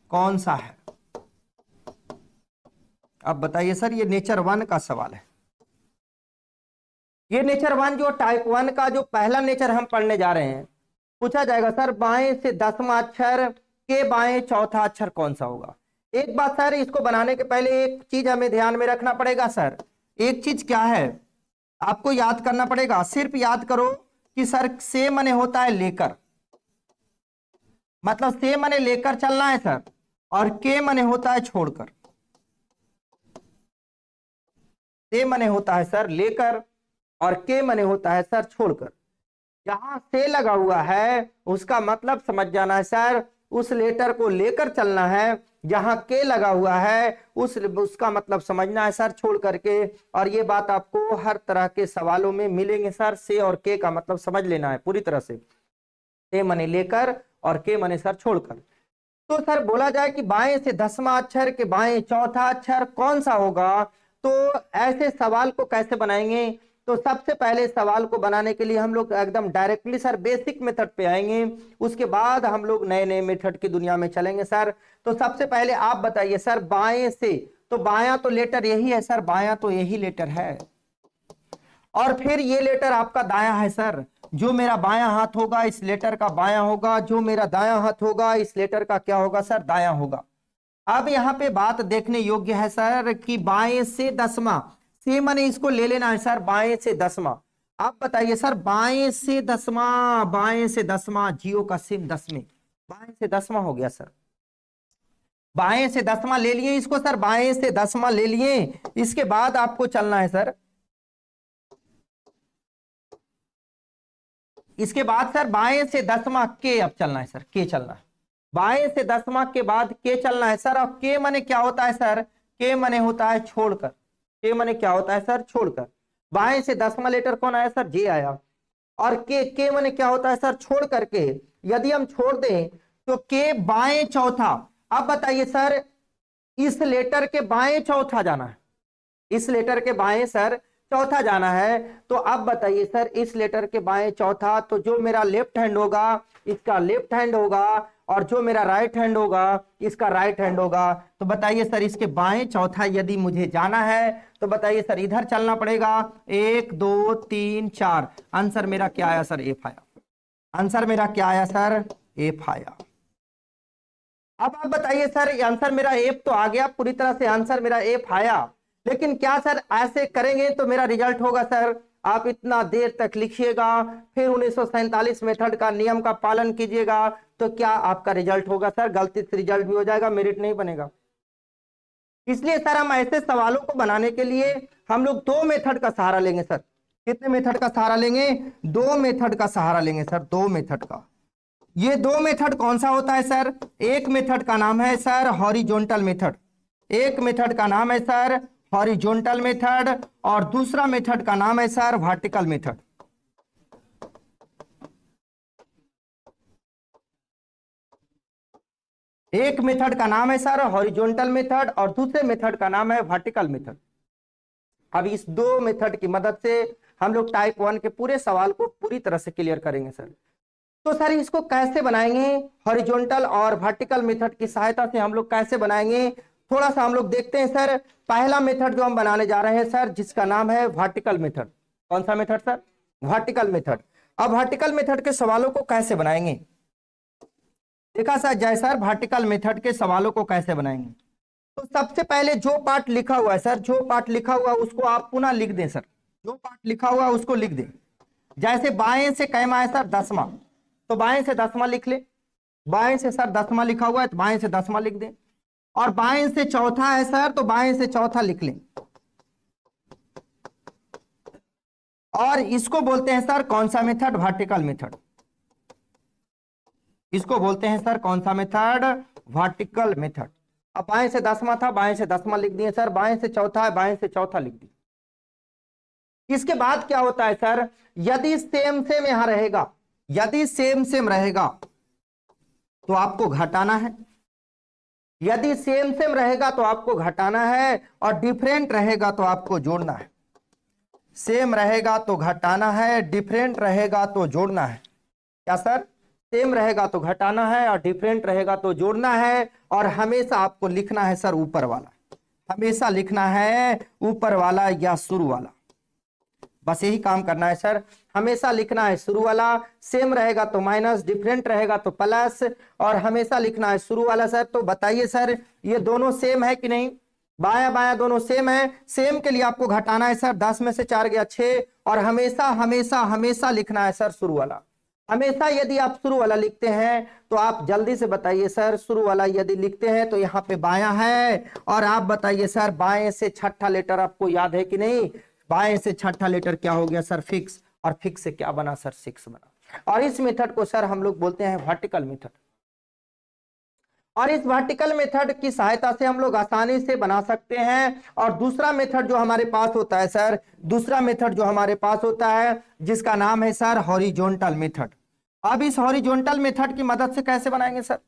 कौन सा है अब बताइए सर ये नेचर वन का सवाल है ये नेचर वन जो टाइप वन का जो पहला नेचर हम पढ़ने जा रहे हैं पूछा जाएगा सर बाएं से दसवा अक्षर के बाएं चौथा अक्षर कौन सा होगा एक बात सर इसको बनाने के पहले एक चीज हमें ध्यान में रखना पड़ेगा सर एक चीज क्या है आपको याद करना पड़ेगा सिर्फ याद करो कि सर से मने होता है लेकर मतलब से मने लेकर चलना है सर और के मने होता है छोड़कर से मने होता है सर लेकर और के मने होता है सर छोड़कर जहां से लगा हुआ है उसका मतलब समझ जाना है सर उस लेटर को लेकर चलना है जहां के लगा हुआ है उस उसका मतलब समझना है सर छोड़ करके और ये बात आपको हर तरह के सवालों में मिलेंगे सर से और के का मतलब समझ लेना है पूरी तरह से से मने लेकर और के मने सर छोड़कर तो सर बोला जाए कि बाएं से दसवा अक्षर के बाएं चौथा अक्षर कौन सा होगा तो ऐसे सवाल को कैसे बनाएंगे तो सबसे पहले सवाल को बनाने के लिए हम लोग एकदम डायरेक्टली सर बेसिक मेथड पे आएंगे उसके बाद हम लोग नए नए मेथड की दुनिया में चलेंगे सर तो सबसे पहले आप बताइए सर बाएं से तो बाया तो लेटर यही है सर बाया तो यही लेटर है और फिर ये लेटर आपका दाया है सर जो मेरा बाया हाथ होगा इस लेटर का बाया होगा जो मेरा दाया हाथ होगा इस लेटर का क्या होगा सर दाया होगा अब यहाँ पे बात देखने योग्य है सर कि बाएं से दसवा से मैंने इसको ले लेना है सर बाएं से दसवा आप बताइए सर बाएं से दसवा बाएं से दसवा जियो का सिम दसवें में बाएं से दसवा हो गया सर बाएं से दसवा ले लिए इसको सर बाएं से दसवा ले लिए इसके बाद आपको चलना है सर इसके बाद सर बाएं से दसवा के अब चलना है सर के चलना है बाएं से दसवा के बाद के चलना है सर और के मने क्या होता है सर के मने होता है छोड़कर के मैंने क्या होता है सर छोड़कर बाएं से दसवा लेटर कौन आया सर जे आया और के के मैंने क्या होता है सर छोड़ करके यदि हम छोड़ दें तो के बाएं चौथा अब बताइए सर इस लेटर के बाएं चौथा जाना है इस लेटर के बाएं सर चौथा जाना है तो अब बताइए सर इस लेटर के बाएं चौथा तो जो मेरा लेफ्ट हैंड होगा इसका लेफ्ट हैंड होगा और जो मेरा राइट हैंड होगा इसका राइट हैंड होगा तो बताइए सर इसके बाएं चौथा यदि मुझे जाना है तो बताइए सर इधर चलना पड़ेगा एक दो तीन चार आंसर मेरा क्या आया सर एफ आया आंसर मेरा क्या आया सर एफ आया अब आप बताइए सर आंसर मेरा एफ तो आ गया पूरी तरह से आंसर मेरा एफ आया लेकिन क्या सर ऐसे करेंगे तो मेरा रिजल्ट होगा सर आप इतना देर तक लिखिएगा फिर उन्नीस मेथड का नियम का पालन कीजिएगा तो क्या आपका रिजल्ट होगा सर गलती से रिजल्ट भी हो जाएगा मेरिट नहीं बनेगा इसलिए सर हम ऐसे सवालों को बनाने के लिए हम लोग दो मेथड का सहारा लेंगे सर कितने मेथड का सहारा लेंगे दो मेथड का सहारा लेंगे सर दो मेथड का ये दो मेथड कौन सा होता है सर एक मेथड का नाम है सर हॉरिजोनटल मेथड एक मेथड का नाम है सर हॉरिजोनटल मेथड और दूसरा मेथड का नाम है सर वर्टिकल मेथड एक मेथड का नाम है सर हॉरिजॉन्टल मेथड और दूसरे मेथड का नाम है वर्टिकल मेथड अब इस दो मेथड की मदद से हम लोग टाइप वन के पूरे सवाल को पूरी तरह से क्लियर करेंगे सर तो सर इसको कैसे बनाएंगे हॉरिजॉन्टल और वर्टिकल मेथड की सहायता से हम लोग कैसे बनाएंगे थोड़ा सा हम लोग देखते हैं सर पहला मेथड जो हम बनाने जा रहे हैं सर जिसका नाम है वर्टिकल मेथड कौन सा मेथड सर वर्टिकल मेथड अब वर्टिकल मेथड के सवालों को कैसे बनाएंगे देखा सर जयसर वर्टिकल मेथड के सवालों को कैसे बनाएंगे तो सबसे पहले जो पार्ट लिखा हुआ है सर जो पार्ट लिखा हुआ उसको आप पुनः लिख दें सर जो पार्ट लिखा हुआ उसको लिख दें जैसे बाएं से कैमा है सर दसवा तो बाएं से दसवा लिख ले बाएं से सर दसवा लिखा हुआ है तो बाएं से दसवा लिख दें और बाएं से चौथा है सर तो बाएं से चौथा लिख लें और इसको बोलते हैं सर कौन सा मेथड वर्टिकल मेथड इसको बोलते हैं सर कौन सा मेथड वर्टिकल मेथड अब बाएं से दसवा था बाएं से दसवा लिख दिए सर बाएं से चौथा है बाएं से चौथा लिख दिए इसके बाद क्या होता है सर यदि सेम सेम यहां रहेगा यदि सेम सेम रहेगा तो आपको घटाना है यदि सेम सेम रहेगा तो आपको घटाना है और डिफरेंट रहेगा तो आपको जोड़ना है सेम रहेगा तो घटाना है डिफरेंट रहेगा तो जोड़ना है क्या सर सेम रहेगा तो घटाना है और डिफरेंट रहेगा तो जोड़ना है और हमेशा आपको लिखना है सर ऊपर वाला हमेशा लिखना है ऊपर वाला या शुरू वाला बस यही काम करना है सर हमेशा लिखना है शुरू वाला सेम रहेगा तो माइनस डिफरेंट रहेगा तो प्लस और हमेशा लिखना है शुरू वाला सर तो बताइए सर ये दोनों सेम है कि नहीं बाया बाया दोनों सेम है सेम के लिए आपको घटाना है सर दस में से चार गया छह और हमेशा हमेशा हमेशा लिखना है सर शुरू वाला हमेशा यदि आप शुरू वाला लिखते हैं तो आप जल्दी से बताइए सर शुरू वाला यदि लिखते हैं तो यहाँ पे बाया है और आप बताइए सर बाएं से छठा लेटर आपको याद है कि नहीं बाएं से छठा लेटर क्या हो गया सर फिक्स और फिक्स से क्या बना सर सिक्स बना और इस मेथड को सर हम लोग बोलते हैं वर्टिकल मेथड और इस वर्टिकल मेथड की सहायता से हम लोग आसानी से बना सकते हैं और दूसरा मेथड जो हमारे पास होता है सर दूसरा मेथड जो हमारे पास होता है जिसका नाम है सर हॉरिजॉन्टल मेथड अब इस हॉरिजॉन्टल मेथड की मदद से कैसे बनाएंगे सर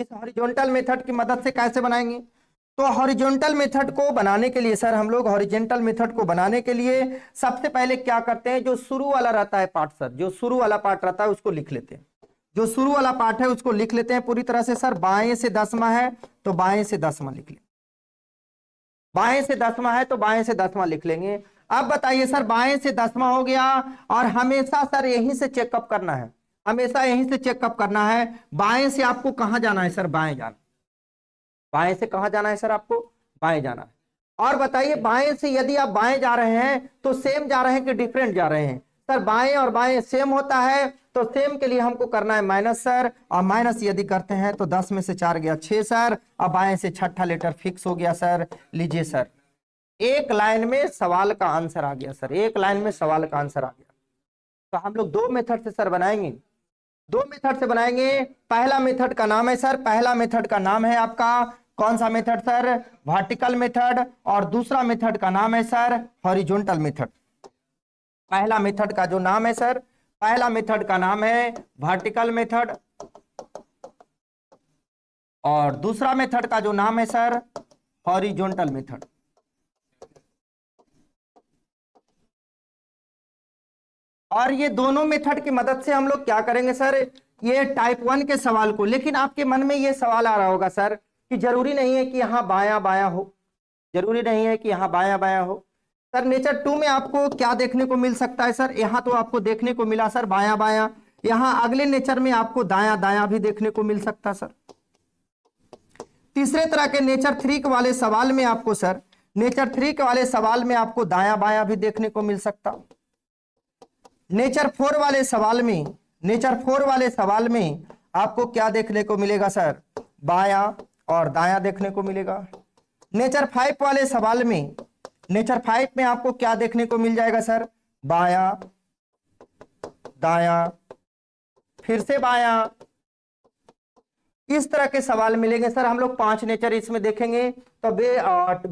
इस हॉरिजॉन्टल मेथड की मदद से कैसे बनाएंगे तो हॉरिजॉन्टल मेथड को बनाने के लिए सर हम लोग हॉरिजेंटल मेथड को बनाने के लिए सबसे पहले क्या करते हैं जो शुरू वाला रहता है पार्ट सर जो शुरू वाला पार्ट रहता है उसको लिख लेते हैं जो शुरू वाला पार्ट है उसको लिख लेते हैं पूरी तरह से सर बाएं से दसवा है तो बाएं से दसवा लिख लें बाएं से दसवा है तो बाएं से दसवा लिख लेंगे अब बताइए सर बाएं से दसवा हो गया और हमेशा सर यहीं से चेकअप करना है हमेशा यहीं से चेकअप करना है बाएं से आपको कहां जाना है सर बाएं जाना बाएं से कहां जाना है सर आपको बाएं जाना है और बताइए बाएं से यदि आप बाएं जा रहे हैं तो सेम जा रहे हैं कि डिफरेंट जा रहे हैं सर बाएं और बाएं सेम होता है तो सेम के लिए हमको करना है माइनस सर और माइनस यदि करते हैं तो दस में से चार गया छह सर और बाएं से छठा लेटर फिक्स हो गया सर लीजिए सर एक लाइन में सवाल का आंसर आ गया सर एक लाइन में सवाल का आंसर आ गया तो हम लोग दो मेथड से सर बनाएंगे दो मेथड से बनाएंगे पहला मेथड का नाम है सर पहला मेथड का नाम है आपका कौन सा मेथड सर वर्टिकल मेथड और दूसरा मेथड का नाम है सर हॉरिजॉन्टल मेथड पहला मेथड का जो नाम है सर पहला मेथड का नाम है वर्टिकल मेथड और दूसरा मेथड का जो नाम है सर हॉरिजॉन्टल मेथड और ये दोनों मेथड की मदद से हम लोग क्या करेंगे सर ये टाइप वन के सवाल को लेकिन आपके मन में ये सवाल आ रहा होगा सर कि जरूरी नहीं है कि यहाँ बाया बाया हो जरूरी नहीं है कि यहाँ बाया बाया हो सर नेचर टू में आपको क्या देखने को मिल सकता है सर यहाँ तो आपको देखने को मिला सर बाया बाया यहाँ अगले नेचर में आपको दाया दाया भी देखने को मिल सकता सर तीसरे तरह के नेचर थ्री के वाले सवाल में आपको सर नेचर थ्री के वाले सवाल में आपको दाया बाया भी देखने को मिल सकता नेचर फोर वाले सवाल में नेचर फोर वाले सवाल में आपको क्या देखने को मिलेगा सर बाया और दाया देखने को मिलेगा नेचर फाइव वाले सवाल में नेचर फाइव में आपको क्या देखने को मिल जाएगा सर बाया दाया फिर से बाया इस तरह के सवाल मिलेंगे सर हम लोग पांच नेचर इसमें देखेंगे तो बे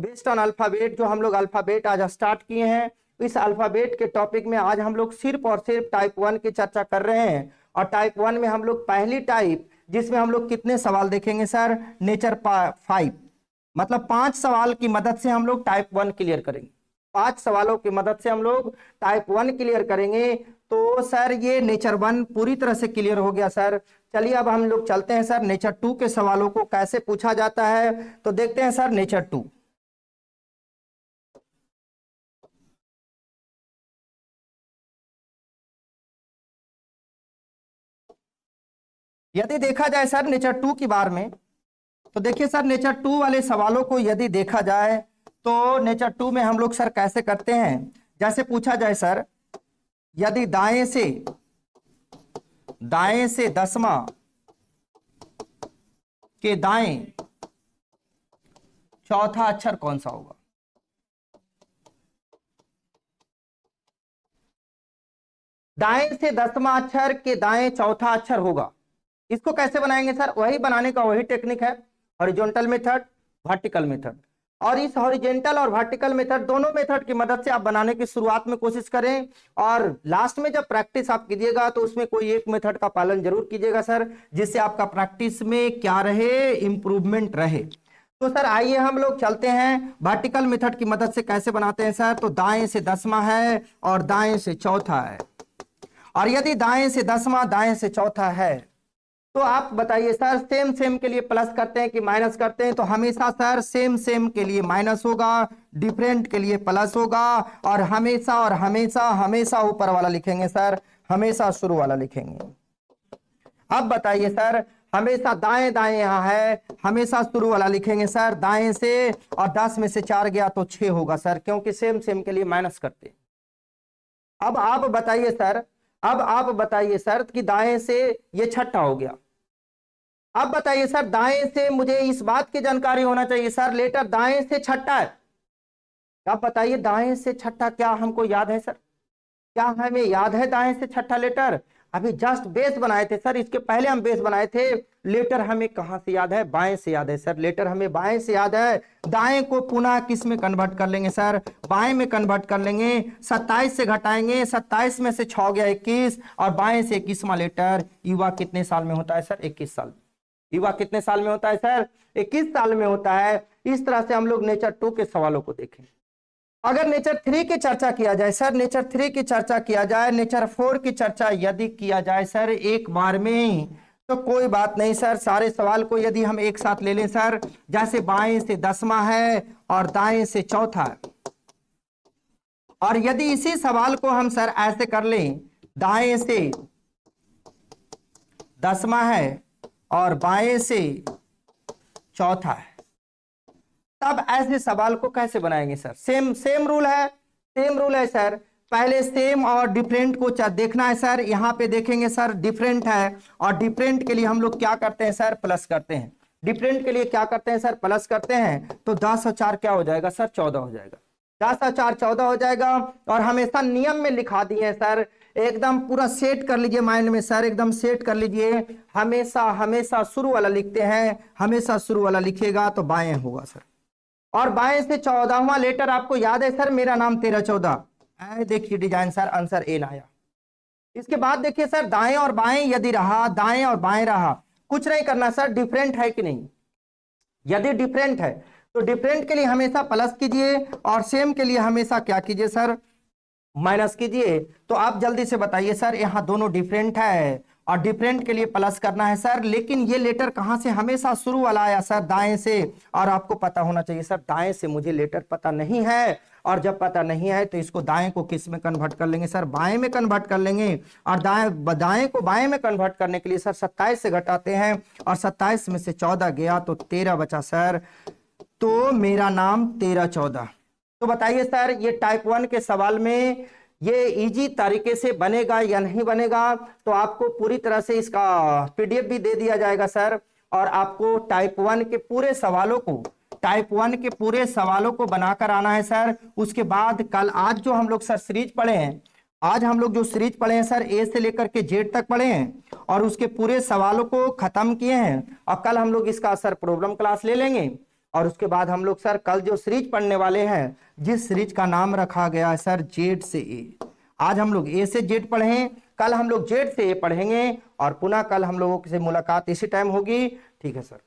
बेस्ट ऑन अल्फाबेट जो हम लोग अल्फाबेट आज स्टार्ट किए हैं इस अल्फाबेट के टॉपिक में आज हम लोग सिर्फ और सिर्फ टाइप वन की चर्चा कर रहे हैं और टाइप वन में हम लोग पहली टाइप जिसमें हम लोग कितने सवाल देखेंगे सर नेचर फाइव मतलब पांच सवाल की मदद से हम लोग टाइप वन क्लियर करेंगे पांच सवालों की मदद से हम लोग टाइप वन क्लियर करेंगे तो सर ये नेचर वन पूरी तरह से क्लियर हो गया सर चलिए अब हम लोग चलते हैं सर नेचर टू के सवालों को कैसे पूछा जाता है तो देखते हैं सर नेचर टू यदि देखा जाए सर नेचर टू की बार में तो देखिए सर नेचर टू वाले सवालों को यदि देखा जाए तो नेचर टू में हम लोग सर कैसे करते हैं जैसे पूछा जाए सर यदि दाएं से दाएं से दसवा के दाएं चौथा अक्षर कौन सा होगा दाएं से दसवा अक्षर के दाएं चौथा अक्षर होगा इसको कैसे बनाएंगे सर वही बनाने का वही टेक्निक है हॉरिजॉन्टल मेथड वर्टिकल मेथड और इस हॉरिजेंटल और वर्टिकल मेथड दोनों मेथड की मदद से आप बनाने की शुरुआत में कोशिश करें और लास्ट में जब प्रैक्टिस आप कीजिएगा तो उसमें कोई एक मेथड का पालन जरूर कीजिएगा सर जिससे आपका प्रैक्टिस में क्या रहे इम्प्रूवमेंट रहे तो सर आइए हम लोग चलते हैं वर्टिकल मेथड की मदद से कैसे बनाते हैं सर तो दाएं से दसवा है और दाएं से चौथा है और यदि दाएं से दसवा दाएं से चौथा है तो आप बताइए सर सेम सेम के लिए प्लस करते हैं कि माइनस करते हैं तो हमेशा सर सेम सेम के लिए माइनस होगा डिफरेंट के लिए प्लस होगा और हमेशा और हमेशा हमेशा ऊपर वाला लिखेंगे सर हमेशा शुरू वाला लिखेंगे अब बताइए सर हमेशा दाएं दाएं यहां है हमेशा शुरू वाला लिखेंगे सर दाएं से और दस में से चार गया तो छह होगा सर क्योंकि सेम सेम के लिए माइनस करते अब आप बताइए सर अब आप बताइए सर कि दाएं से ये छठा हो गया अब बताइए सर दाएं से मुझे इस बात की जानकारी होना चाहिए सर लेटर दाएं से छठा है अब बताइए दाएं से छठा क्या हमको याद है सर क्या हमें याद है दाएं से छठा लेटर अभी जस्ट बेस बनाए थे सर इसके पहले हम बेस बनाए थे लेटर हमें कहां से याद है बाएं से याद है सर लेटर हमें बाएं से याद है दाएं को पुनः किस में कन्वर्ट कर लेंगे सर बाएं में कन्वर्ट कर लेंगे सत्ताईस से घटाएंगे सत्ताईस में से छ गया इक्कीस और बाएं से इक्कीसवा लेटर युवा कितने साल में होता है सर इक्कीस साल में युवा कितने साल में होता है सर इक्कीस साल में होता है इस तरह से हम लोग नेचर टू के सवालों को देखें अगर नेचर थ्री की चर्चा किया जाए सर नेचर थ्री की चर्चा किया जाए नेचर फोर की चर्चा यदि किया जाए सर एक बार में तो कोई बात नहीं सर सारे सवाल को यदि हम एक साथ ले लें सर जैसे बाएं से दसवा है और दाएं से चौथा और यदि इसी सवाल को हम सर ऐसे कर लें दाएं से दसवा है और बाएं से चौथा है तब ऐसे सवाल को कैसे बनाएंगे सर सेम सेम रूल है सेम रूल है सर पहले सेम और डिफरेंट को देखना है सर यहाँ पे देखेंगे सर डिफरेंट है और डिफरेंट के लिए हम लोग क्या करते हैं सर प्लस करते हैं डिफरेंट के लिए क्या करते हैं सर प्लस करते हैं तो दस और चार क्या हो जाएगा सर चौदह हो जाएगा दस और चार चौदह हो जाएगा और हमेशा नियम में लिखा दिए सर एकदम पूरा सेट कर लीजिए माइंड में सर एकदम सेट कर लीजिए हमेशा हमेशा शुरू वाला लिखते हैं हमेशा शुरू वाला लिखेगा तो बाएं होगा सर और बाएं से चौदहवा लेटर आपको याद है सर मेरा नाम तेरह चौदह देखिए डिजाइन सर आंसर ए लाया इसके बाद देखिए सर दाएं और बाएं यदि रहा दाएं और बाएं रहा कुछ नहीं करना सर डिफरेंट है कि नहीं यदि डिफरेंट है तो डिफरेंट के लिए हमेशा प्लस कीजिए और सेम के लिए हमेशा क्या कीजिए सर माइनस कीजिए तो आप जल्दी से बताइए सर यहाँ दोनों डिफरेंट है और डिफरेंट के लिए प्लस करना है सर लेकिन ये लेटर कहाँ से हमेशा शुरू वाला आया सर दाएं से और आपको पता होना चाहिए सर दाएं से मुझे लेटर पता नहीं है और जब पता नहीं है तो इसको दाएं को किस में कन्वर्ट कर लेंगे सर बाएं में कन्वर्ट कर लेंगे और दाएं दाएं को बाएं में कन्वर्ट करने के लिए सर सत्ताईस से घटाते हैं और सत्ताईस में से चौदह गया तो तेरह बचा सर तो मेरा नाम तेरह चौदह तो बताइए सर ये टाइप वन के सवाल में ये इजी तरीके से बनेगा या नहीं बनेगा तो आपको पूरी तरह से इसका पीडीएफ भी दे दिया जाएगा सर और आपको टाइप वन के पूरे सवालों को टाइप वन के पूरे सवालों को बनाकर आना है सर उसके बाद कल आज जो हम लोग सर सीरीज पढ़े हैं आज हम लोग जो सीरीज पढ़े हैं सर ए से लेकर के जेड तक पढ़े हैं और उसके पूरे सवालों को खत्म किए हैं और कल हम लोग इसका सर प्रॉब्लम क्लास ले लेंगे और उसके बाद हम लोग सर कल जो सीरीज पढ़ने वाले हैं जिस सीरीज का नाम रखा गया है सर जेड से ए आज हम लोग ए से जेड पढ़ें कल हम लोग जेड से ए पढ़ेंगे और पुनः कल हम लोगों से मुलाकात इसी टाइम होगी ठीक है सर